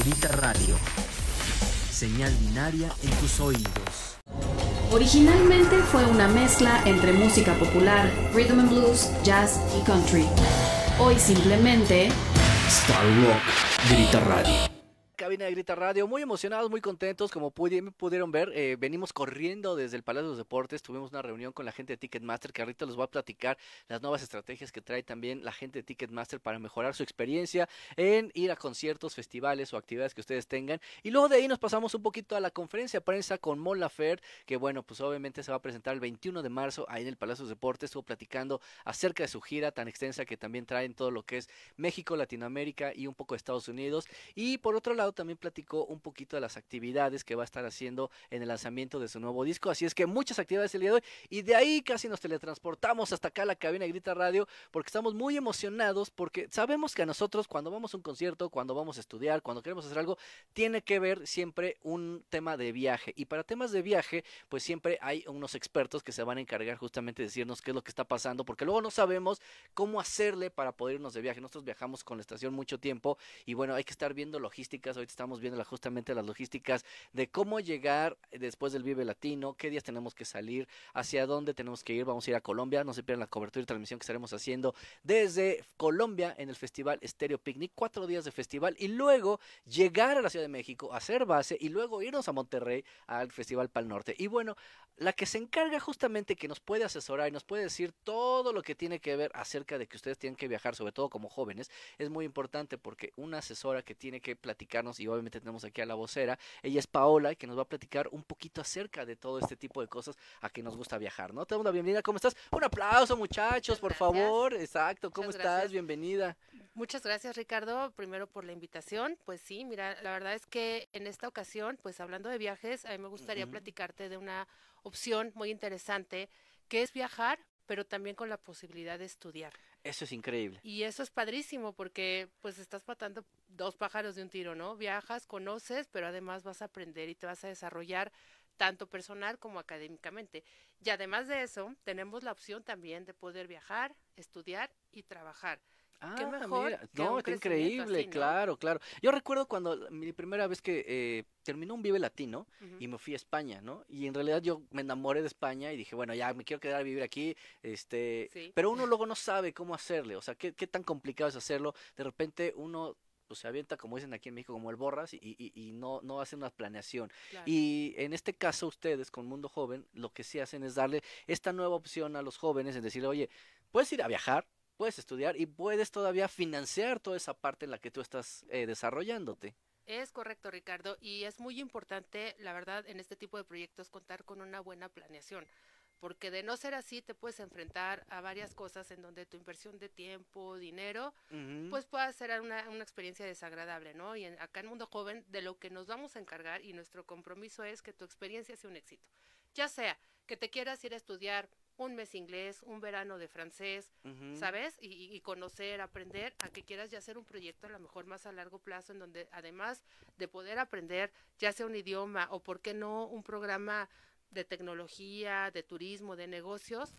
Grita Radio. Señal binaria en tus oídos. Originalmente fue una mezcla entre música popular, rhythm and blues, jazz y country. Hoy simplemente... Star Rock. Grita Radio de Grita Radio, muy emocionados, muy contentos, como pudieron ver, eh, venimos corriendo desde el Palacio de los Deportes, tuvimos una reunión con la gente de Ticketmaster, que ahorita les va a platicar las nuevas estrategias que trae también la gente de Ticketmaster para mejorar su experiencia en ir a conciertos, festivales o actividades que ustedes tengan. Y luego de ahí nos pasamos un poquito a la conferencia de prensa con Mon Fer, que bueno, pues obviamente se va a presentar el 21 de marzo ahí en el Palacio de Deportes, estuvo platicando acerca de su gira tan extensa que también trae en todo lo que es México, Latinoamérica y un poco de Estados Unidos. Y por otro lado, también platicó un poquito de las actividades que va a estar haciendo en el lanzamiento de su nuevo disco. Así es que muchas actividades el día de hoy. Y de ahí casi nos teletransportamos hasta acá a la cabina de Grita Radio porque estamos muy emocionados porque sabemos que a nosotros cuando vamos a un concierto, cuando vamos a estudiar, cuando queremos hacer algo, tiene que ver siempre un tema de viaje. Y para temas de viaje, pues siempre hay unos expertos que se van a encargar justamente de decirnos qué es lo que está pasando porque luego no sabemos cómo hacerle para poder irnos de viaje. Nosotros viajamos con la estación mucho tiempo y bueno, hay que estar viendo logísticas. Ahorita estamos viendo justamente las logísticas de cómo llegar después del Vive Latino, qué días tenemos que salir, hacia dónde tenemos que ir. Vamos a ir a Colombia, no se pierdan la cobertura y transmisión que estaremos haciendo desde Colombia en el Festival Stereo Picnic, cuatro días de festival y luego llegar a la Ciudad de México, hacer base y luego irnos a Monterrey al Festival Pal Norte. Y bueno, la que se encarga justamente que nos puede asesorar y nos puede decir todo lo que tiene que ver acerca de que ustedes tienen que viajar, sobre todo como jóvenes, es muy importante porque una asesora que tiene que platicarnos y obviamente tenemos aquí a la vocera. Ella es Paola, que nos va a platicar un poquito acerca de todo este tipo de cosas a que nos gusta viajar, ¿no? Te damos la bienvenida, ¿cómo estás? Un aplauso, muchachos, por favor. Exacto, ¿cómo estás? Bienvenida. Muchas gracias, Ricardo, primero por la invitación. Pues sí, mira, la verdad es que en esta ocasión, pues hablando de viajes, a mí me gustaría platicarte de una opción muy interesante que es viajar, pero también con la posibilidad de estudiar. Eso es increíble. Y eso es padrísimo porque pues estás patando dos pájaros de un tiro, ¿no? Viajas, conoces, pero además vas a aprender y te vas a desarrollar tanto personal como académicamente. Y además de eso, tenemos la opción también de poder viajar, estudiar y trabajar. Ah, qué mejor. No, está increíble, claro, claro. Yo recuerdo cuando mi primera vez que eh, terminó un Vive Latino y me fui a España, ¿no? Y en realidad yo me enamoré de España y dije, bueno, ya me quiero quedar a vivir aquí, este, pero uno luego no sabe cómo hacerle, o sea, qué, tan complicado es hacerlo. De repente uno pues se avienta, como dicen aquí en México, como el borras y, no, no una planeación. Y en este caso ustedes con Mundo Joven lo que sí hacen es darle esta nueva opción a los jóvenes, en decirle, oye, puedes ir a viajar, puedes estudiar y puedes todavía financiar toda esa parte en la que tú estás eh, desarrollándote. Es correcto, Ricardo, y es muy importante, la verdad, en este tipo de proyectos contar con una buena planeación, porque de no ser así te puedes enfrentar a varias cosas en donde tu inversión de tiempo, dinero, pues pueda ser una, experiencia desagradable, ¿no? Y acá en Mundo Joven, de lo que nos vamos a encargar y nuestro compromiso es que tu experiencia sea un éxito, ya sea que te quieras ir a estudiar un mes inglés, un verano de francés, ¿sabes? Y, conocer, aprender, a que quieras ya hacer un proyecto a lo mejor más a largo plazo, en donde además de poder aprender ya sea un idioma o, ¿por qué no, un programa de tecnología, de turismo, de negocios,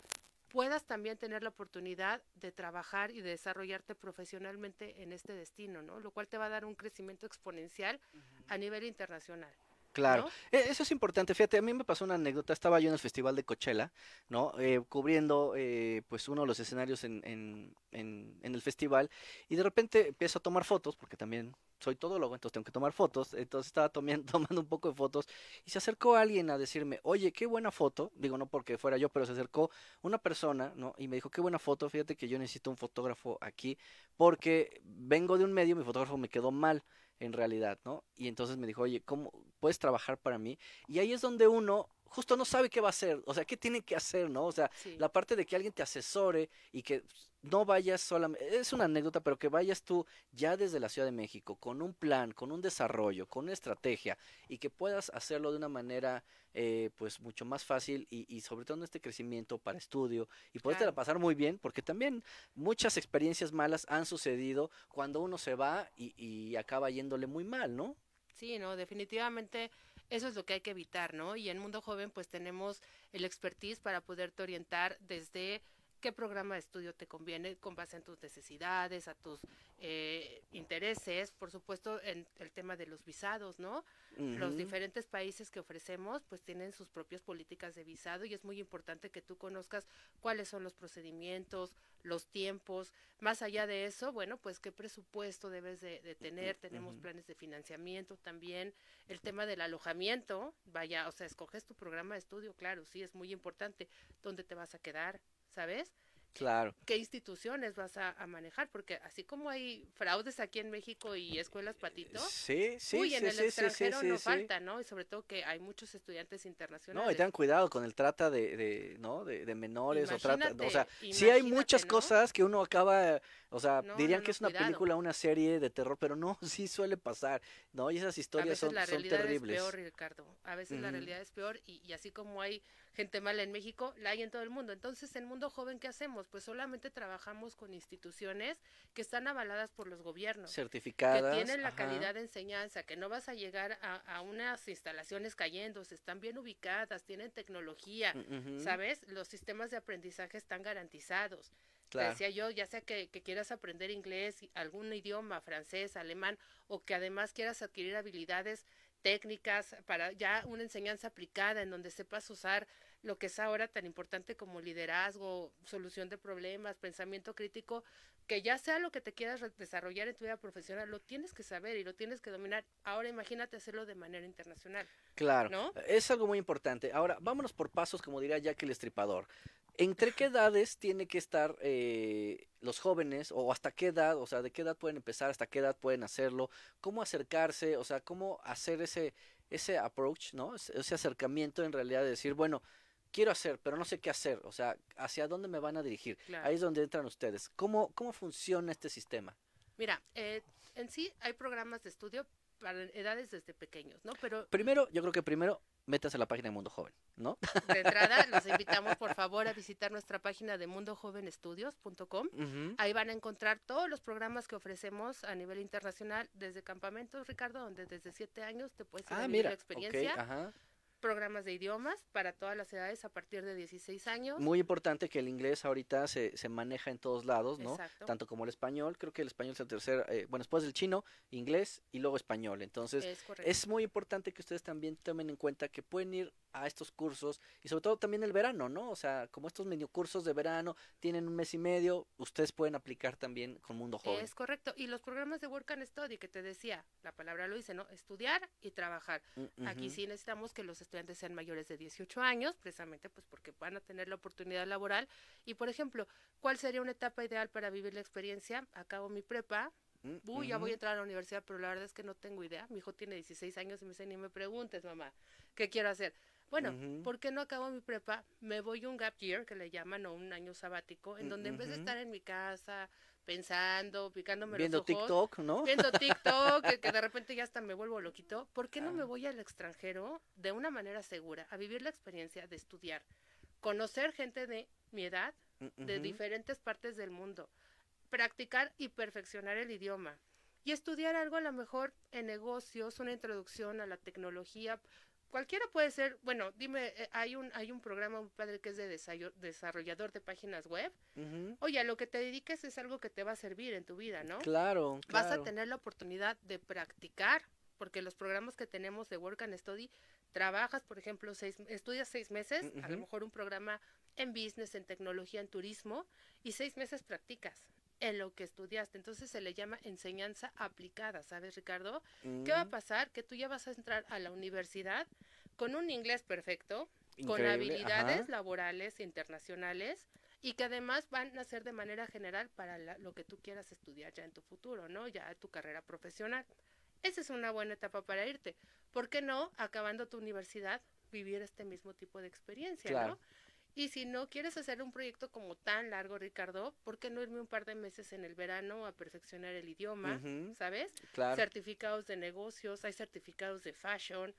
puedas también tener la oportunidad de trabajar y de desarrollarte profesionalmente en este destino, ¿no? Lo cual te va a dar un crecimiento exponencial a nivel internacional. Claro, e-, eso es importante. Fíjate, a mí me pasó una anécdota. Estaba yo en el Festival de Coachella, ¿no? Eh, cubriendo, eh, pues, uno de los escenarios en, el festival. Y de repente empiezo a tomar fotos, porque también soy todólogo, entonces tengo que tomar fotos. Entonces estaba tomando, un poco de fotos. Y se acercó alguien a decirme, oye, qué buena foto. Digo, no porque fuera yo, pero se acercó una persona, ¿no? Y me dijo, qué buena foto. Fíjate que yo necesito un fotógrafo aquí, porque vengo de un medio, mi fotógrafo me quedó mal en realidad, ¿no? Y entonces me dijo, oye, ¿cómo puedes trabajar para mí? Y ahí es donde uno justo no sabe qué va a hacer, o sea, qué tiene que hacer, ¿no? O sea, la parte de que alguien te asesore y que pues, no vayas solamente, es una anécdota, pero que vayas tú ya desde la Ciudad de México con un plan, con un desarrollo, con una estrategia y que puedas hacerlo de una manera eh, pues mucho más fácil y, y, sobre todo en este crecimiento para estudio y poderte la pasar muy bien, porque también muchas experiencias malas han sucedido cuando uno se va y, y acaba yéndole muy mal, ¿no? Sí, no, definitivamente eso es lo que hay que evitar, ¿no? Y en Mundo Joven pues tenemos el expertise para poderte orientar desde qué programa de estudio te conviene con base en tus necesidades, a tus eh, intereses, por supuesto en el tema de los visados, ¿no? Los diferentes países que ofrecemos pues tienen sus propias políticas de visado y es muy importante que tú conozcas cuáles son los procedimientos, los tiempos, más allá de eso, bueno, pues qué presupuesto debes de, tener, tenemos planes de financiamiento también, el tema del alojamiento, vaya, o sea, escoges tu programa de estudio, claro, sí, es muy importante, dónde te vas a quedar, ¿sabes? Claro. ¿Qué instituciones vas a, manejar? Porque así como hay fraudes aquí en México y escuelas patito, eh, sí, sí, uy, sí, en el extranjero no falta, ¿no? Y sobre todo que hay muchos estudiantes internacionales. No, y tengan cuidado con el trata de, menores o trata, o sea, sí hay muchas cosas que uno acaba, o sea, dirían que es una película, una serie de terror, pero no, sí suele pasar, ¿no? Y esas historias son, terribles. A veces la realidad es peor, Ricardo, a veces la realidad es peor y, así como hay gente mala en México, la hay en todo el mundo. Entonces, en mundo joven, ¿qué hacemos? pues solamente trabajamos con instituciones que están avaladas por los gobiernos. Certificadas. Que tienen la calidad de enseñanza, que no vas a llegar a, unas instalaciones cayendo están bien ubicadas, tienen tecnología, ¿sabes? Los sistemas de aprendizaje están garantizados. Decía yo, ya sea que, quieras aprender inglés, algún idioma, francés, alemán, o que además quieras adquirir habilidades técnicas para ya una enseñanza aplicada en donde sepas usar lo que es ahora tan importante como liderazgo, solución de problemas, pensamiento crítico, que ya sea lo que te quieras desarrollar en tu vida profesional, lo tienes que saber y lo tienes que dominar. Ahora imagínate hacerlo de manera internacional. Claro, ¿no? es algo muy importante. Ahora, vámonos por pasos, como diría Jack el Estripador. ¿Entre qué edades tiene que estar eh, los jóvenes? ¿O hasta qué edad? O sea, ¿de qué edad pueden empezar? ¿Hasta qué edad pueden hacerlo? ¿Cómo acercarse? O sea, ¿cómo hacer ese, ese approach, ¿no? Ese acercamiento en realidad de decir, bueno, quiero hacer, pero no sé qué hacer, o sea, hacia dónde me van a dirigir. Ahí es donde entran ustedes. ¿Cómo, cómo funciona este sistema? Mira, eh, en sí hay programas de estudio para edades desde pequeños, ¿no? Pero primero, yo creo que primero metas a la página de Mundo Joven, ¿no? De entrada, los invitamos por favor a visitar nuestra página de mundojovenestudios.com. Ahí van a encontrar todos los programas que ofrecemos a nivel internacional, desde campamentos, Ricardo, donde desde siete años te puedes ah, ir la experiencia programas de idiomas para todas las edades a partir de 16 años. Muy importante que el inglés ahorita se, se maneja en todos lados, ¿no? Tanto como el español, creo que el español es el tercer, eh, bueno, después del chino, inglés y luego español. Entonces, es, es muy importante que ustedes también tomen en cuenta que pueden ir a estos cursos y sobre todo también el verano, ¿no? O sea, como estos medio cursos de verano tienen un mes y medio, ustedes pueden aplicar también con Mundo Joven. Es correcto. Y los programas de Work and Study que te decía, la palabra lo dice, ¿no? Estudiar y trabajar. Mm, Aquí sí necesitamos que los estudiantes sean mayores de 18 años, precisamente pues porque van a tener la oportunidad laboral. Y por ejemplo, ¿cuál sería una etapa ideal para vivir la experiencia? Acabo mi prepa, mm, uy, ya voy a entrar a la universidad, pero la verdad es que no tengo idea. Mi hijo tiene 16 años y me dice, ni me preguntes, mamá, ¿qué quiero hacer? Bueno, ¿por qué no acabo mi prepa? Me voy un gap year, que le llaman, o un año sabático, en mm, donde en vez de estar en mi casa pensando, picándome los ojos. Viendo TikTok, ¿no? Viendo TikTok, que, de repente ya hasta me vuelvo loquito. ¿Por qué no me voy al extranjero de una manera segura a vivir la experiencia de estudiar, conocer gente de mi edad, mm, de diferentes partes del mundo, practicar y perfeccionar el idioma? Y estudiar algo a lo mejor en negocios, una introducción a la tecnología, cualquiera puede ser, bueno, dime, eh, hay un hay un programa un padre que es de desarrollador de páginas web. Oye, lo que te dediques es algo que te va a servir en tu vida, ¿no? Claro, claro. Vas a tener la oportunidad de practicar, porque los programas que tenemos de Work and Study trabajas, por ejemplo, seis, estudias seis meses, a lo mejor un programa en business, en tecnología, en turismo, y seis meses practicas en lo que estudiaste. Entonces se le llama enseñanza aplicada, ¿sabes, Ricardo? ¿Qué va a mm. pasar? Que tú ya vas a entrar a la universidad con un inglés perfecto, con habilidades laborales internacionales y que además van a ser de manera general para lo que tú quieras estudiar ya en tu futuro, ¿no? Ya tu carrera profesional. Esa es una buena etapa para irte. ¿Por qué no, acabando tu universidad, vivir este mismo tipo de experiencia, ¿no? Y si no quieres hacer un proyecto como tan largo, Ricardo, ¿por qué no irme un par de meses en el verano a perfeccionar el idioma? ¿Sabes? Certificados de negocios, hay certificados de fashion,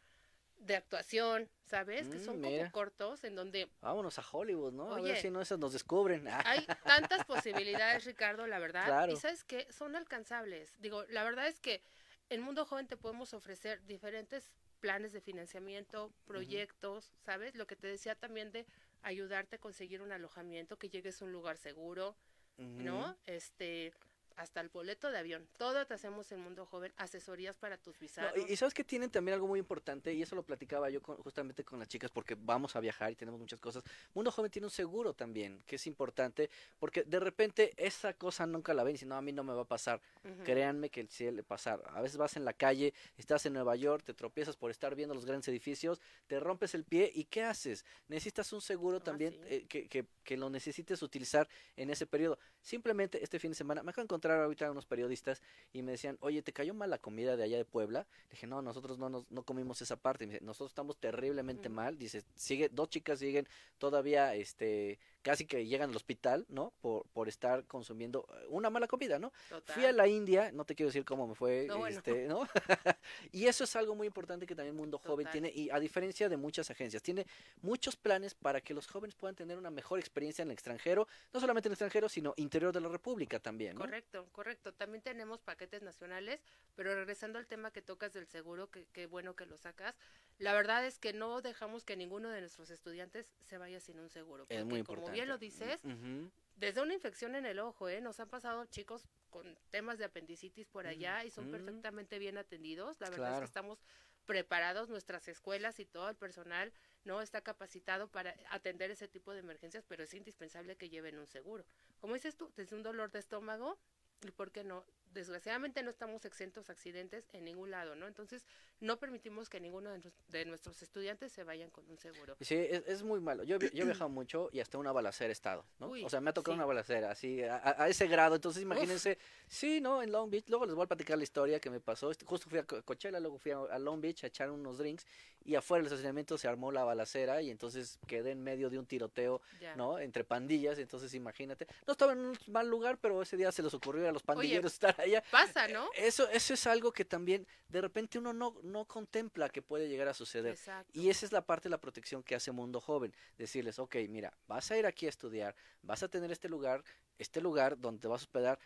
de actuación, ¿sabes? que son mm, como cortos en donde... Vámonos a Hollywood, ¿no? a ver si no esas nos descubren. hay tantas posibilidades, Ricardo, la verdad. Claro. Y sabes que son alcanzables. Digo, la verdad es que en Mundo Joven te podemos ofrecer diferentes planes de financiamiento, proyectos, ¿sabes? Lo que te decía también de ayudarte a conseguir un alojamiento, que llegues a un lugar seguro, ¿no? Este, hasta el boleto de avión. Todo te hacemos en Mundo Joven, asesorías para tus visados. y, sabes que tienen también algo muy importante, y eso lo platicaba yo justamente con las chicas, porque vamos a viajar y tenemos muchas cosas. Mundo Joven tiene un seguro también, que es importante, porque de repente esa cosa nunca la ven, si no, a mí no me va a pasar. Créanme que sí le pasar. A veces vas en la calle, estás en Nueva York, te tropiezas por estar viendo los grandes edificios, te rompes el pie, ¿y qué haces? Necesitas un seguro ah, también eh, que, que, lo necesites utilizar en ese periodo. Simplemente este fin de semana, me acabo de encontrar ahorita unos periodistas y me decían, oye, ¿te cayó mal la comida de allá de Puebla? Le dije, no, nosotros no, nos, no comimos esa parte. nosotros estamos terriblemente mal. Dice, sigue, dos chicas siguen todavía, este, casi que llegan al hospital, ¿no? Por, por estar consumiendo eh, una mala comida, ¿no? Fui a la India, no te quiero decir cómo me fue, no, este, y eso es algo muy importante que también el mundo joven tiene, y a diferencia de muchas agencias, tiene muchos planes para que los jóvenes puedan tener una mejor experiencia en el extranjero, no solamente en el extranjero, sino interior de la República también. ¿no? Correcto correcto, También tenemos paquetes nacionales, pero regresando al tema que tocas del seguro, que, bueno que lo sacas, la verdad es que no dejamos que ninguno de nuestros estudiantes se vaya sin un seguro. Porque, es muy Como bien lo dices, mm, desde una infección en el ojo, ¿eh? nos han pasado chicos con temas de apendicitis por allá mm, y son mm. perfectamente bien atendidos. La verdad es que estamos preparados, nuestras escuelas y todo el personal no está capacitado para atender ese tipo de emergencias, pero es indispensable que lleven un seguro. Como dices tú, desde un dolor de estómago y por qué no, desgraciadamente no estamos exentos accidentes en ningún lado, ¿no? Entonces, no permitimos que ninguno de, nuestros estudiantes se vayan con un seguro. Sí, es, muy malo. Yo, yo he viajado mucho y hasta una balacera he estado, ¿no? o sea, me ha tocado una balacera, así, a, ese grado. Entonces, imagínense, sí, ¿no? En Long Beach, luego les voy a platicar la historia que me pasó. Este, justo fui a Coachella, luego fui a, Long Beach a echar unos drinks y afuera del estacionamiento se armó la balacera y entonces quedé en medio de un tiroteo, ¿no? Entre pandillas, entonces imagínate. No estaba en un mal lugar, pero ese día se les ocurrió a los pandilleros estar allá. Pasa, eh, ¿no? Eso, eso es algo que también de repente uno no, no contempla que puede llegar a suceder. Y esa es la parte de la protección que hace Mundo Joven. Decirles, ok, mira, vas a ir aquí a estudiar, vas a tener este lugar, este lugar donde te vas a hospedar,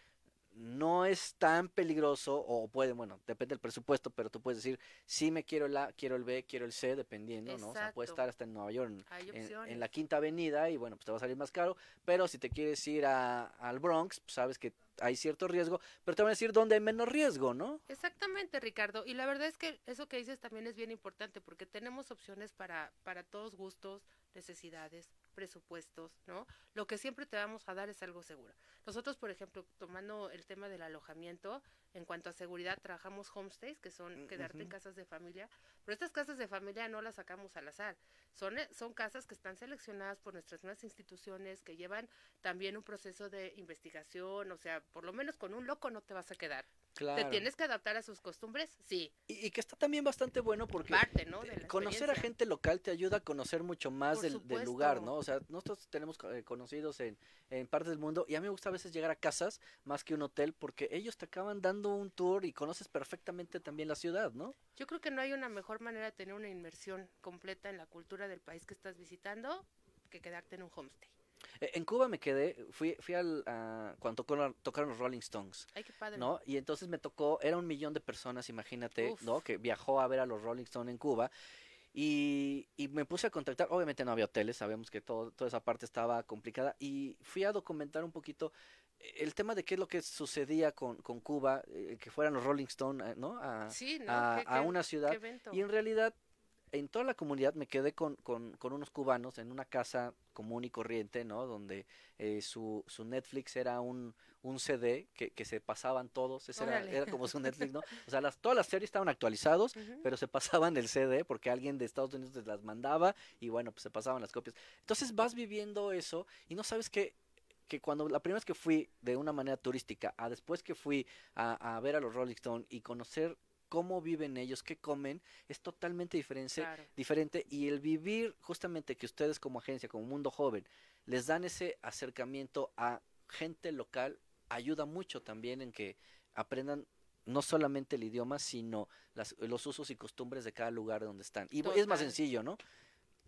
no es tan peligroso o puede, bueno, depende del presupuesto, pero tú puedes decir, sí me quiero el A, quiero el B, quiero el C, dependiendo, ¿no? O puede estar hasta en Nueva York, en, la Quinta Avenida y bueno, pues te va a salir más caro, pero si te quieres ir a, al Bronx, pues sabes que hay cierto riesgo, pero te voy a decir dónde hay menos riesgo, ¿no? Exactamente, Ricardo. Y la verdad es que eso que dices también es bien importante porque tenemos opciones para, para todos gustos, necesidades, presupuestos, ¿no? Lo que siempre te vamos a dar es algo seguro. Nosotros, por ejemplo, tomando el tema del alojamiento, en cuanto a seguridad, trabajamos homestays, que son mm, quedarte en casas de familia, pero estas casas de familia no las sacamos al azar, eh, son, casas que están seleccionadas por nuestras nuevas instituciones, que llevan también un proceso de investigación, o sea, por lo menos con un loco no te vas a quedar. Te tienes que adaptar a sus costumbres, sí. Y, que está también bastante bueno porque conocer a gente local te ayuda a conocer mucho más del, lugar, ¿no? O sea, nosotros tenemos eh, conocidos en, en partes del mundo y a mí me gusta a veces llegar a casas más que un hotel porque ellos te acaban dando un tour y conoces perfectamente también la ciudad, ¿no? Yo creo que no hay una mejor manera de tener una inmersión completa en la cultura del país que estás visitando que quedarte en un homestay. E-, en Cuba me quedé, fui, fui al, cuando tocaron los Rolling Stones. ¿No? Y entonces me tocó, era un millón de personas, imagínate, ¿no? Que viajó a ver a los Rolling Stones en Cuba. Y, y, me puse a contactar, obviamente no había hoteles, sabemos que todo, toda esa parte estaba complicada. Y fui a documentar un poquito eh, el tema de qué es lo que sucedía con, Cuba, eh, que fueran los Rolling Stones, eh, ¿no? A, una ciudad. y en realidad en toda la comunidad me quedé con, unos cubanos en una casa común y corriente, ¿no? Donde eh, su, su, Netflix era un, un CD que, se pasaban todos, era, como su Netflix, ¿no? O sea, las, todas las series estaban actualizados, pero se pasaban el CD porque alguien de Estados Unidos les las mandaba y bueno, pues se pasaban las copias. Entonces vas viviendo eso y no sabes qué que cuando la primera vez que fui de una manera turística, a después que fui a, a ver a los Rolling Stones y conocer cómo viven ellos, qué comen, es totalmente diferente, diferente y el vivir justamente que ustedes como agencia, como mundo joven, les dan ese acercamiento a gente local, ayuda mucho también en que aprendan no solamente el idioma, sino las, los usos y costumbres de cada lugar donde están. Y es más sencillo, ¿no?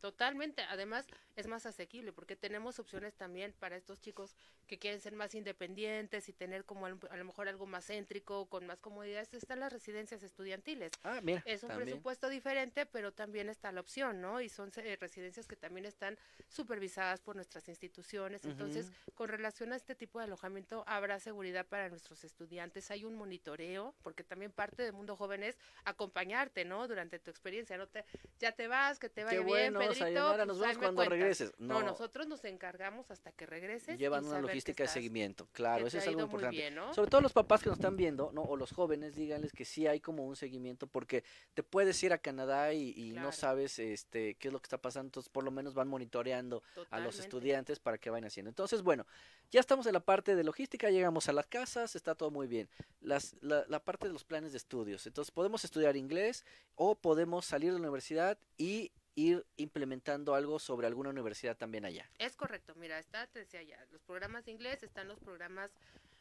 Totalmente, además es más asequible porque tenemos opciones también para estos chicos que quieren ser más independientes y tener como a lo mejor algo más céntrico, con más comodidades. Están las residencias estudiantiles. Ah, es un presupuesto diferente, pero también está la opción, ¿no? Y son eh, residencias que también están supervisadas por nuestras instituciones. Entonces, con relación a este tipo de alojamiento, habrá seguridad para nuestros estudiantes. Hay un monitoreo, porque también parte del mundo joven es acompañarte, ¿no? Durante tu experiencia, ¿no? Te, ya te vas, que te vaya bien a llamar a pues, cuando regreses. No. nosotros nos encargamos hasta que regreses. Llevan una logística de seguimiento, claro, eso es algo importante. Sobre todo los papás que nos están viendo, ¿no? o los jóvenes, díganles que sí hay como un seguimiento, porque te puedes ir a Canadá y, no sabes este qué es lo que está pasando, entonces por lo menos van monitoreando a los estudiantes para que vayan haciendo. Entonces, bueno, ya estamos en la parte de logística, llegamos a las casas, está todo muy bien. la, la parte de los planes de estudios, entonces podemos estudiar inglés o podemos salir de la universidad y ir implementando algo sobre alguna universidad también allá. Es correcto, mira, está, te decía ya, los programas de inglés, están los programas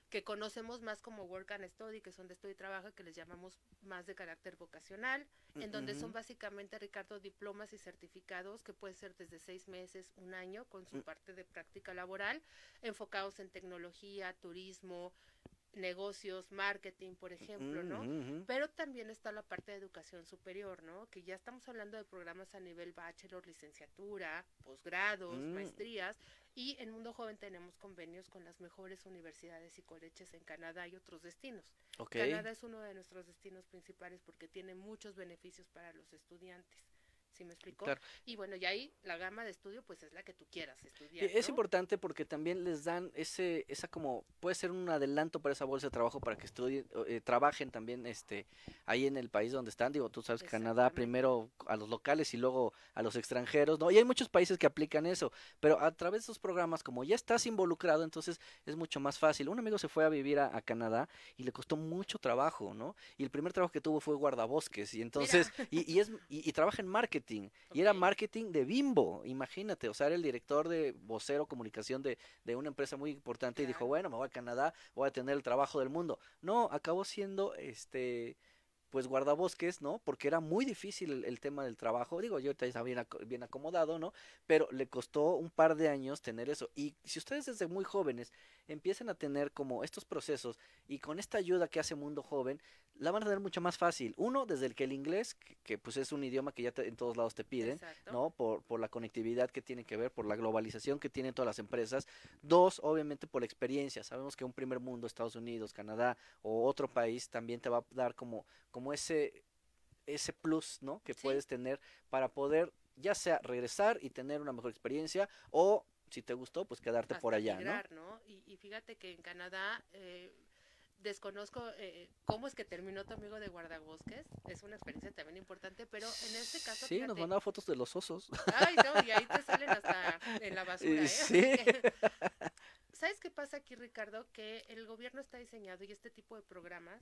que conocemos más como Work and Study, que son de estudio y trabajo, que les llamamos más de carácter vocacional, en mm, donde son básicamente, Ricardo, diplomas y certificados que pueden ser desde seis meses, un año, con su mm. parte de práctica laboral, enfocados en tecnología, turismo, negocios, marketing, por ejemplo, ¿no? Mm, Pero también está la parte de educación superior, ¿no? Que ya estamos hablando de programas a nivel bachelor, licenciatura, posgrados, mm. maestrías, y en Mundo Joven tenemos convenios con las mejores universidades y colegios en Canadá y otros destinos. Canadá es uno de nuestros destinos principales porque tiene muchos beneficios para los estudiantes. Y bueno, y ahí la gama de estudio pues es la que tú quieras estudiar. E, es importante porque también les dan ese, esa como, puede ser un adelanto para esa bolsa de trabajo para que estudien, eh, trabajen también este, ahí en el país donde están, digo, tú sabes Canadá primero a los locales y luego a los extranjeros, ¿no? Y hay muchos países que aplican eso, pero a través de esos programas, como ya estás involucrado, entonces es mucho más fácil. Un amigo se fue a vivir a, Canadá y le costó mucho trabajo, ¿no? Y el primer trabajo que tuvo fue guardabosques y entonces, y, es, y trabaja en marketing y era marketing de Bimbo, imagínate. O sea, era el director de vocero comunicación de, de una empresa muy importante y dijo, bueno, me voy a Canadá, voy a tener el trabajo del mundo. No, acabó siendo este pues guardabosques, ¿no? Porque era muy difícil el, tema del trabajo. Digo, yo ahorita bien, bien acomodado, ¿no? Pero le costó un par de años tener eso. Y si ustedes desde muy jóvenes empiezan a tener como estos procesos y con esta ayuda que hace Mundo Joven, la van a tener mucho más fácil. Uno, desde el que el inglés, que, pues es un idioma que ya en todos lados te piden, ¿no? Por, por la conectividad que tiene que ver, por la globalización que tienen todas las empresas. Dos, obviamente por la experiencia. Sabemos que un primer mundo, Estados Unidos, Canadá o otro país, también te va a dar como como ese, ese plus, ¿no? Que puedes tener para poder ya sea regresar y tener una mejor experiencia o si te gustó, pues quedarte por allá, ¿no? Y, fíjate que en Canadá eh, desconozco eh, cómo es que terminó tu amigo de guardabosques. Es una experiencia también importante, pero en este caso. Sí, nos mandaba fotos de los osos. Ay, no, y ahí te salen hasta en la basura, ¿eh? ¿Sabes qué pasa aquí, Ricardo? Que el gobierno está diseñado y este tipo de programas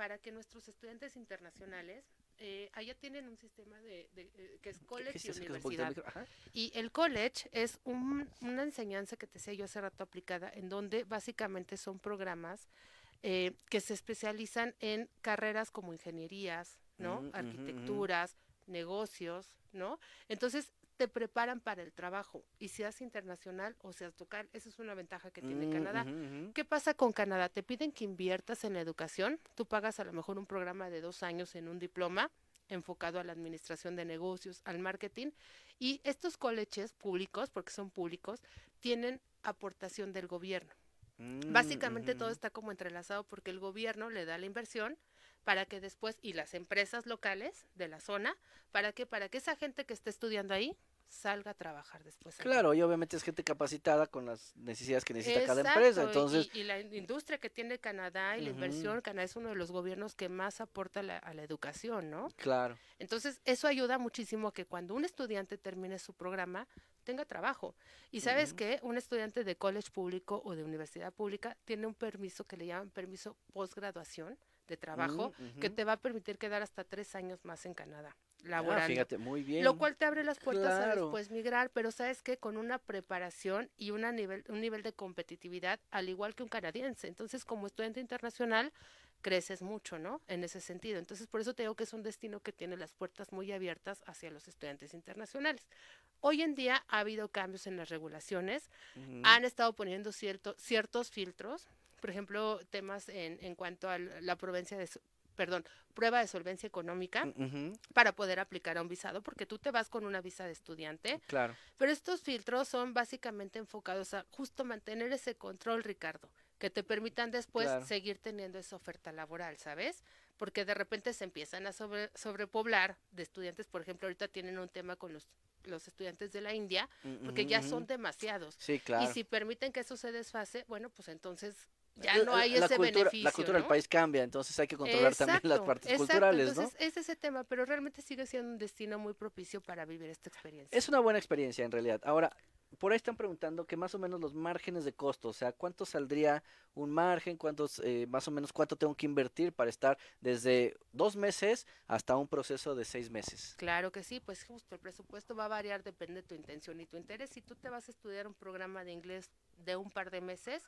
para que nuestros estudiantes internacionales eh, allá tienen un sistema de, eh, que es college y universidad. Y el college es una enseñanza que te decía yo hace rato aplicada, en donde básicamente son programas eh, que se especializan en carreras como ingenierías, ¿no? Mm, Arquitecturas, negocios, ¿no? Entonces, te preparan para el trabajo y seas internacional o seas local. Esa es una ventaja que tiene mm, Canadá. ¿Qué pasa con Canadá? Te piden que inviertas en educación. Tú pagas a lo mejor un programa de dos años en un diploma enfocado a la administración de negocios, al marketing. Y estos colegios públicos, porque son públicos, tienen aportación del gobierno. Mm, Básicamente todo está como entrelazado porque el gobierno le da la inversión, para que después y las empresas locales de la zona para que para que esa gente que esté estudiando ahí salga a trabajar después. Claro, y obviamente es gente capacitada con las necesidades que necesita cada empresa. Entonces... Y, la industria que tiene Canadá y la inversión, Canadá es uno de los gobiernos que más aporta a la educación, ¿no? Claro. Entonces, eso ayuda muchísimo a que cuando un estudiante termine su programa, tenga trabajo. Y sabes que un estudiante de college público o de universidad pública tiene un permiso que le llaman permiso posgraduación de trabajo, mm, que te va a permitir quedar hasta tres años más en Canadá. Ah, laboral. fíjate, muy bien. Lo cual te abre las puertas a después migrar, pero sabes que con una preparación y un nivel, un nivel de competitividad al igual que un canadiense. Entonces, como estudiante internacional, creces mucho, ¿no? En ese sentido. Entonces, por eso te digo que es un destino que tiene las puertas muy abiertas hacia los estudiantes internacionales. Hoy en día ha habido cambios en las regulaciones, han estado poniendo cierto, ciertos filtros, por ejemplo, temas en, en cuanto a la provincia de, perdón, prueba de solvencia económica mm, para poder aplicar a un visado, porque tú te vas con una visa de estudiante. Claro. Pero estos filtros son básicamente enfocados a justo mantener ese control, Ricardo, que te permitan después seguir teniendo esa oferta laboral, ¿sabes? Porque de repente se empiezan a sobrepoblar de estudiantes, por ejemplo, ahorita tienen un tema con los los estudiantes de la India, porque ya mm, son demasiados. Sí, claro. Y si permiten que eso se desfase, bueno, pues entonces ya no hay la, ese cultura, beneficio. La cultura del país cambia, entonces hay que controlar también las partes exacto, culturales, entonces Es ese tema, pero realmente sigue siendo un destino muy propicio para vivir esta experiencia. Es una buena experiencia en realidad. Ahora, por ahí están preguntando que más o menos los márgenes de costo, o sea, cuánto saldría un margen, cuántos, eh, más o menos cuánto tengo que invertir para estar desde dos meses hasta un proceso de seis meses. Claro que sí, pues justo el presupuesto va a variar, depende de tu intención y tu interés. Si tú te vas a estudiar un programa de inglés de un par de meses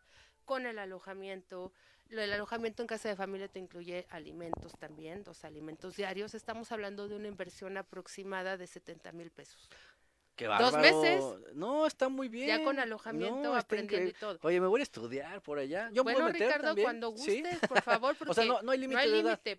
con el alojamiento. El alojamiento en casa de familia te incluye alimentos también, dos alimentos diarios. Estamos hablando de una inversión aproximada de 70 mil pesos. Qué Dos meses. No, está muy bien. Ya con alojamiento, aprendiendo y todo. Oye, me voy a estudiar por allá. Yo bueno, Ricardo, también? cuando gustes, por favor, porque o sea, no, hay límite. No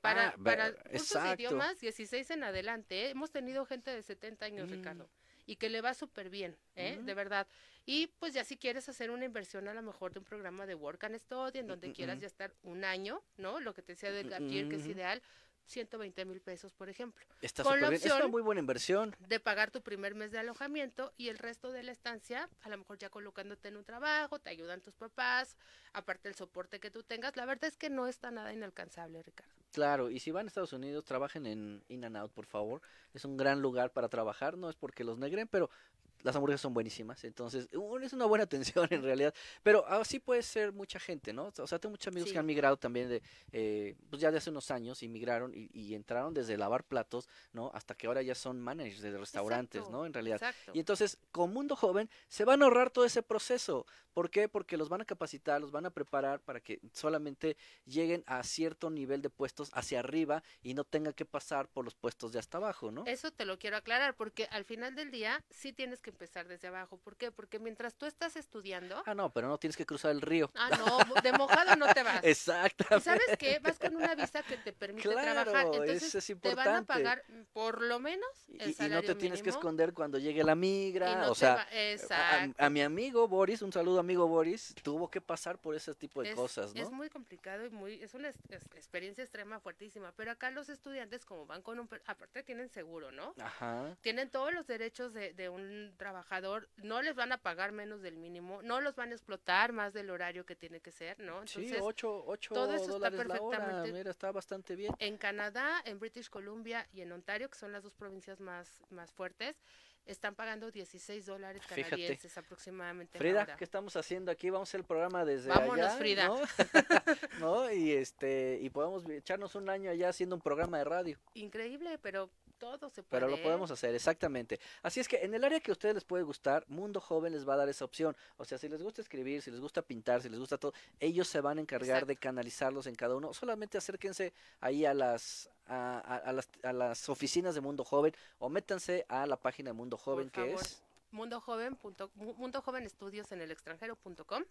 para, límite para cursos ah, de idiomas, 16 en adelante. ¿eh? Hemos tenido gente de 70 años, mm. Ricardo, y que le va súper bien, ¿eh? mm. de verdad. Y pues ya si quieres hacer una inversión a lo mejor de un programa de Work and Study, en donde quieras ya estar un año, ¿no? Lo que te decía de Gapier, que es ideal, 120 mil pesos, por ejemplo. esta con opción Es una muy buena inversión. De pagar tu primer mes de alojamiento y el resto de la estancia, a lo mejor ya colocándote en un trabajo, te ayudan tus papás, aparte el soporte que tú tengas. La verdad es que no está nada inalcanzable, Ricardo. Claro, y si van a Estados Unidos, trabajen en In and Out, por favor. Es un gran lugar para trabajar, no es porque los negren, pero las hamburguesas son buenísimas. Entonces, es una buena atención en realidad. Pero así puede ser mucha gente, ¿no? O sea, tengo muchos amigos que han migrado también de, eh, pues ya de hace unos años, y migraron y, y, entraron desde lavar platos, ¿no? Hasta que ahora ya son managers de restaurantes, ¿no? En realidad. Y entonces, con Mundo Joven, se van a ahorrar todo ese proceso. ¿Por qué? Porque los van a capacitar, los van a preparar para que solamente lleguen a cierto nivel de puestos hacia arriba y no tenga que pasar por los puestos de hasta abajo, ¿no? Eso te lo quiero aclarar, porque al final del día sí tienes que empezar desde abajo. ¿Por qué? Porque mientras tú estás estudiando. Ah, no, pero no tienes que cruzar el río. Ah, no, de mojado no te vas. Exacto. sabes qué? Vas con una visa que te permite trabajar. Entonces es importante. te van a pagar por lo menos el y, y no te tienes que esconder cuando llegue la migra. o sea, a, mi amigo Boris, un saludo amigo Boris, tuvo que pasar por ese tipo de cosas, ¿no? Es muy complicado y muy, es una experiencia extrema fuertísima. Pero acá los estudiantes, como van con un. Aparte, tienen seguro, ¿no? Ajá. Tienen todos los derechos de, un trabajador. No les van a pagar menos del mínimo. No los van a explotar más del horario que tiene que ser, ¿no? sí, 8, 8 todo eso dólares está perfectamente. está bastante bien. En Canadá, en British Columbia y en Ontario, que son las dos provincias más, más fuertes están pagando 16 dólares canadienses aproximadamente. Frida, ¿qué estamos haciendo aquí? Vamos a hacer el programa desde Vámonos, Frida. ¿no? Y este y podemos echarnos un año allá haciendo un programa de radio. Increíble, pero pero lo podemos hacer, exactamente. Así es que en el área que a ustedes les puede gustar, Mundo Joven les va a dar esa opción. O sea, si les gusta escribir, si les gusta pintar, si les gusta todo, ellos se van a encargar de canalizarlos en cada uno. Solamente acérquense ahí a las, a, a, las, a las oficinas de Mundo Joven o métanse a la página de Mundo Joven que es mundo joven mundo joven estudios en el extranjero.com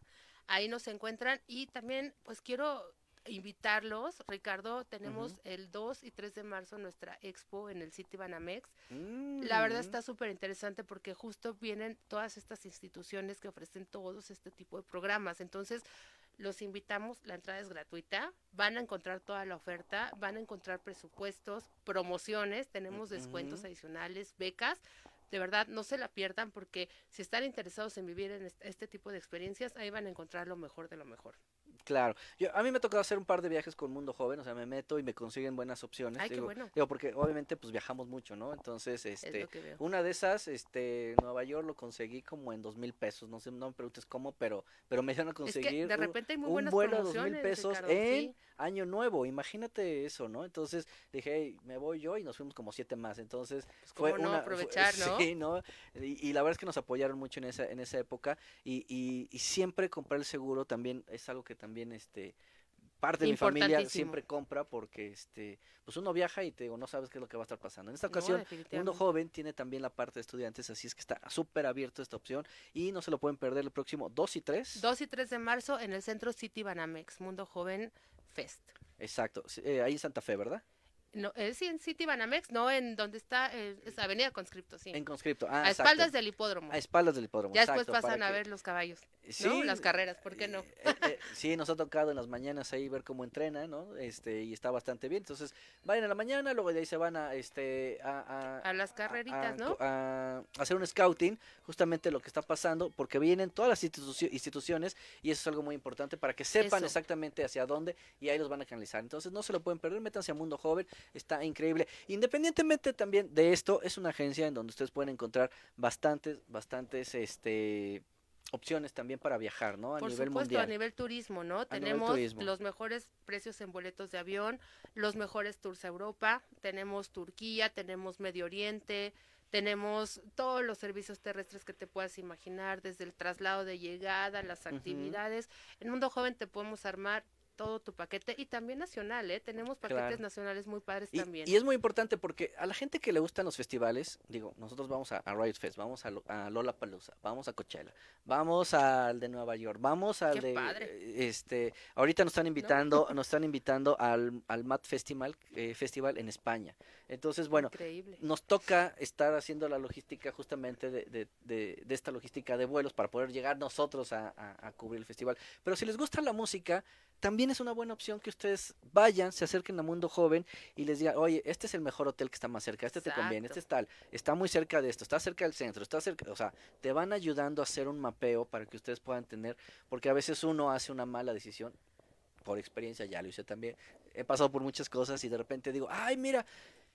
ahí nos encuentran y también pues quiero invitarlos. Ricardo, tenemos el 2 y 3 de marzo nuestra expo en el City Banamex. La verdad mm. está súper interesante porque justo vienen todas estas instituciones que ofrecen todos este tipo de programas. Entonces, los invitamos, la entrada es gratuita, van a encontrar toda la oferta, van a encontrar presupuestos, promociones, tenemos descuentos adicionales, becas. De verdad, no se la pierdan porque si están interesados en vivir en este tipo de experiencias, ahí van a encontrar lo mejor de lo mejor. Claro. Yo, a mí me ha tocado hacer un par de viajes con Mundo Joven, o sea, me meto y me consiguen buenas opciones. digo, porque obviamente pues viajamos mucho, ¿no? Entonces, este, una de esas, este, Nueva York lo conseguí como en dos mil pesos, no sé, no me preguntes cómo, pero, pero me a conseguir un, vuelo dos mil pesos en año nuevo, imagínate eso, ¿no? Entonces dije, me voy yo y nos fuimos como siete más, entonces pues, fue aprovechar, Sí, ¿no? Y, la verdad es que nos apoyaron mucho en esa, en esa época y, y, y siempre comprar el seguro también es algo que también también este parte de mi familia siempre compra porque este pues uno viaja y te digo no sabes qué es lo que va a estar pasando en esta ocasión Mundo joven tiene también la parte de estudiantes así es que está súper abierto esta opción y no se lo pueden perder el próximo 2 y 3 2 y 3 de marzo en el centro City Banamex Mundo Joven Fest exacto eh, ahí en Santa Fe verdad no, es en City Banamex, no en donde está, eh, es Avenida Conscripto, sí. En Conscripto, ah, A espaldas del hipódromo. A espaldas del hipódromo, Ya después pasan a ver los caballos, sí, Las carreras, ¿por qué no? Eh, eh, sí, nos ha tocado en las mañanas ahí ver cómo entrenan, ¿no? Este, y está bastante bien, entonces vayan a la mañana, luego de ahí se van a, este, a... las carreritas, ¿no? A, hacer un scouting, justamente lo que está pasando, porque vienen todas las instituciones y eso es algo muy importante para que sepan exactamente hacia dónde y ahí los van a canalizar. Entonces no se lo pueden perder, métanse a Mundo Joven, está increíble. Independientemente también de esto, es una agencia en donde ustedes pueden encontrar bastantes, bastantes, este opciones también para viajar, ¿no? A Por nivel supuesto, a nivel turismo, ¿no? tenemos los mejores precios en boletos de avión, los mejores tours a Europa, tenemos Turquía, tenemos Medio Oriente, tenemos todos los servicios terrestres que te puedas imaginar, desde el traslado de llegada, las actividades. En Mundo Joven te podemos armar todo tu paquete y también nacional, ¿eh? Tenemos paquetes nacionales muy padres también. Y es muy importante porque a la gente que le gustan los festivales, digo, nosotros vamos a, Riot Fest, vamos a, Lola Palusa, vamos a Coachella, vamos al de Nueva York, vamos al de este, ahorita nos están invitando, nos están invitando al, al Festival, eh, Festival en España. Entonces, bueno, nos toca estar haciendo la logística justamente de, de, de, esta logística de vuelos para poder llegar nosotros a cubrir el festival. Pero si les gusta la música, también es una buena opción que ustedes vayan, se acerquen a Mundo Joven y les digan, oye, este es el mejor hotel que está más cerca, este te conviene, este es tal, está muy cerca de esto, está cerca del centro, está cerca, o sea, te van ayudando a hacer un mapeo para que ustedes puedan tener, porque a veces uno hace una mala decisión, por experiencia ya lo hice también, he pasado por muchas cosas y de repente digo, ay, mira,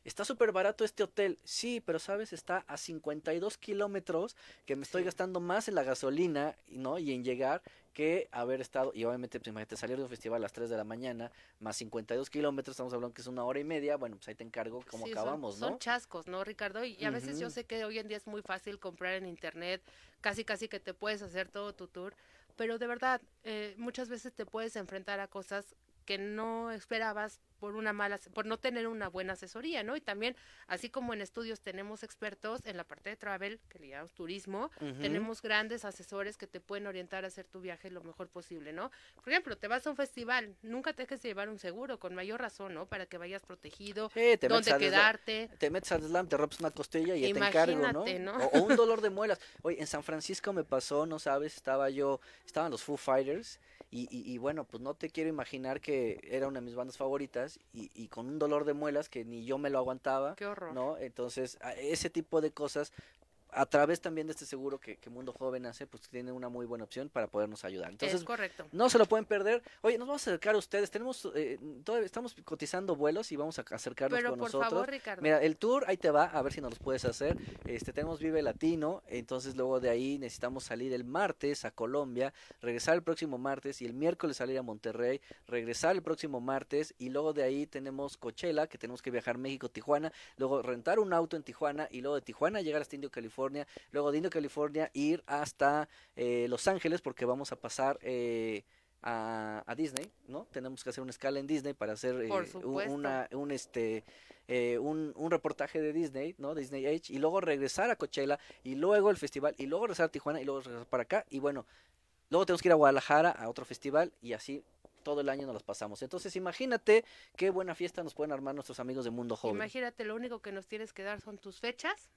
está súper barato este hotel, sí, pero sabes, está a 52 kilómetros que me estoy gastando más en la gasolina, ¿no? Y en llegar que haber estado, y obviamente, pues imagínate, salir de un festival a las 3 de la mañana, más 52 kilómetros, estamos hablando que es una hora y media, bueno, pues ahí te encargo como acabamos, ¿no? Son chascos, ¿no, Ricardo? Y a veces yo sé que hoy en día es muy fácil comprar en internet, casi casi que te puedes hacer todo tu tour, pero de verdad, eh, muchas veces te puedes enfrentar a cosas que no esperabas por una mala por no tener una buena asesoría, ¿no? Y también, así como en estudios tenemos expertos en la parte de travel, que le llamamos turismo, tenemos grandes asesores que te pueden orientar a hacer tu viaje lo mejor posible, ¿no? Por ejemplo, te vas a un festival, nunca te dejes llevar un seguro, con mayor razón, ¿no? Para que vayas protegido, dónde quedarte. te metes al slam, te rompes una costilla y te encargo, ¿no? O, un dolor de muelas. Oye, en San Francisco me pasó, no sabes, estaba yo, estaban los Foo Fighters y, bueno, pues no te quiero imaginar que era una de mis bandas favoritas y, y, con un dolor de muelas que ni yo me lo aguantaba. Qué horror. ¿no? Entonces, ese tipo de cosas a través también de este seguro que, Mundo Joven hace, pues tiene una muy buena opción para podernos ayudar. Entonces, correcto. No se lo pueden perder. Oye, nos vamos a acercar a ustedes. Tenemos, eh, estamos cotizando vuelos y vamos a acercarnos Pero con por nosotros. Favor, Ricardo. Mira, el tour ahí te va, a ver si nos los puedes hacer. Este, tenemos Vive Latino, entonces luego de ahí necesitamos salir el martes a Colombia, regresar el próximo martes y el miércoles salir a Monterrey, regresar el próximo martes y luego de ahí tenemos Coachella, que tenemos que viajar México-Tijuana, luego rentar un auto en Tijuana y luego de Tijuana llegar hasta Indio, California luego de Indio, California, ir hasta eh, Los Ángeles porque vamos a pasar eh, a, Disney, ¿no? Tenemos que hacer una escala en Disney para hacer eh, un, este, un, reportaje de Disney, ¿no? Disney Age, y luego regresar a Coachella, y luego el festival, y luego regresar a Tijuana, y luego regresar para acá, y bueno, luego tenemos que ir a Guadalajara a otro festival, y así todo el año nos las pasamos. Entonces, imagínate qué buena fiesta nos pueden armar nuestros amigos de Mundo Joven. Imagínate, lo único que nos tienes que dar son tus fechas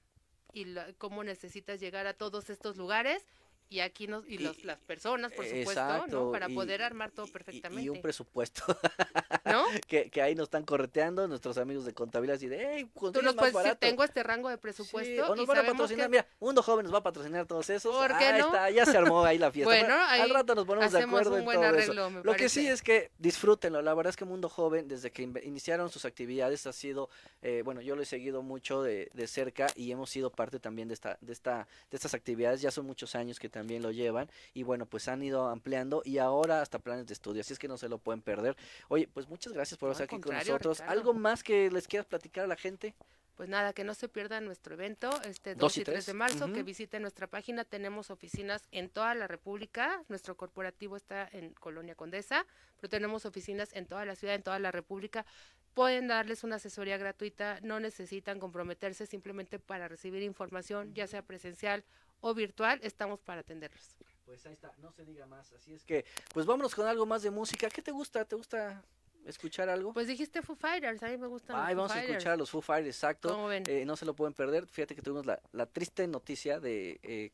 y cómo necesitas llegar a todos estos lugares y aquí nos y, las personas por supuesto ¿no? para poder armar todo perfectamente y, un presupuesto ¿No? que, ahí nos están correteando nuestros amigos de contabilidad y de hey, tú nos puedes decir, tengo este rango de presupuesto a patrocinar mira mundo joven nos va a patrocinar todos esos ¿Por qué está, ya se armó ahí la fiesta bueno, ahí al rato nos ponemos de acuerdo un en todo lo que sí es que disfrútenlo la verdad es que mundo joven desde que iniciaron sus actividades ha sido eh, bueno yo lo he seguido mucho de, de, cerca y hemos sido parte también de esta de esta de estas actividades ya son muchos años que también también lo llevan. Y bueno, pues han ido ampliando y ahora hasta planes de estudio. Así es que no se lo pueden perder. Oye, pues muchas gracias por estar aquí con nosotros. ¿Algo más que les quieras platicar a la gente? pues nada, que no se pierda nuestro evento, este 2 y 3 de marzo, que visiten nuestra página. Tenemos oficinas en toda la República. Nuestro corporativo está en Colonia Condesa, pero tenemos oficinas en toda la ciudad, en toda la República. Pueden darles una asesoría gratuita, no necesitan comprometerse simplemente para recibir información, ya sea presencial o virtual, estamos para atenderlos. Pues ahí está, no se diga más. Así es que, pues vámonos con algo más de música. ¿Qué te gusta? ¿Te gusta escuchar algo? Pues dijiste Foo Fighters, a mí me gustan Ay, vamos a escuchar a los Foo Fighters, exacto. Eh, no se lo pueden perder. Fíjate que tuvimos la, triste noticia de eh,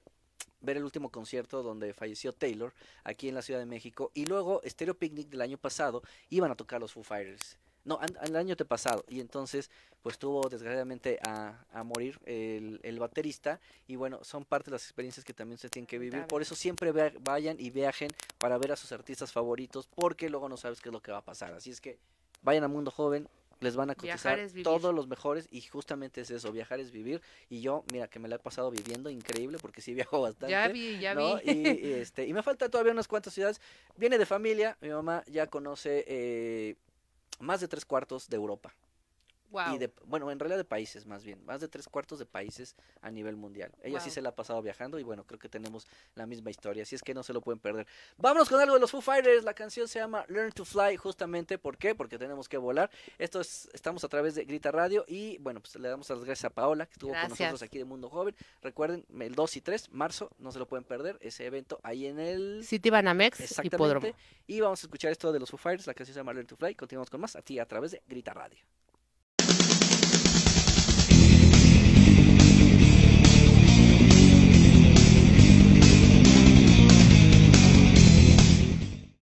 ver el último concierto donde falleció Taylor aquí en la Ciudad de México y luego Stereo Picnic del año pasado iban a tocar los Foo Fighters no, el año te pasado. Y entonces, pues tuvo desgraciadamente a, morir el, baterista. Y bueno, son parte de las experiencias que también se tienen que vivir. Por eso siempre vayan y viajen para ver a sus artistas favoritos, porque luego no sabes qué es lo que va a pasar. Así es que vayan a Mundo Joven, les van a cotizar todos los mejores y justamente es eso, viajar es vivir y yo, mira, que me la he pasado viviendo increíble porque sí viajo bastante. Ya vi, ya vi. Y, este, y me falta todavía unas cuantas ciudades. Viene de familia, mi mamá ya conoce eh, más de tres cuartos de Europa. Y de, bueno, en realidad de países más bien, más de tres cuartos de países a nivel mundial. Ella sí se la ha pasado viajando y bueno, creo que tenemos la misma historia, así es que no se lo pueden perder. Vámonos con algo de los Foo Fighters, la canción se llama Learn to Fly, justamente, ¿por qué? Porque tenemos que volar. Esto es, estamos a través de Grita Radio y bueno, pues le damos las gracias a Paola que estuvo con nosotros aquí de Mundo Joven. Recuerden, el 2 y 3, marzo, no se lo pueden perder, ese evento ahí en el... City Banamex, Exactamente. Y vamos a escuchar esto de los Foo Fighters, la canción se llama Learn to Fly, continuamos con más aquí a través de Grita Radio.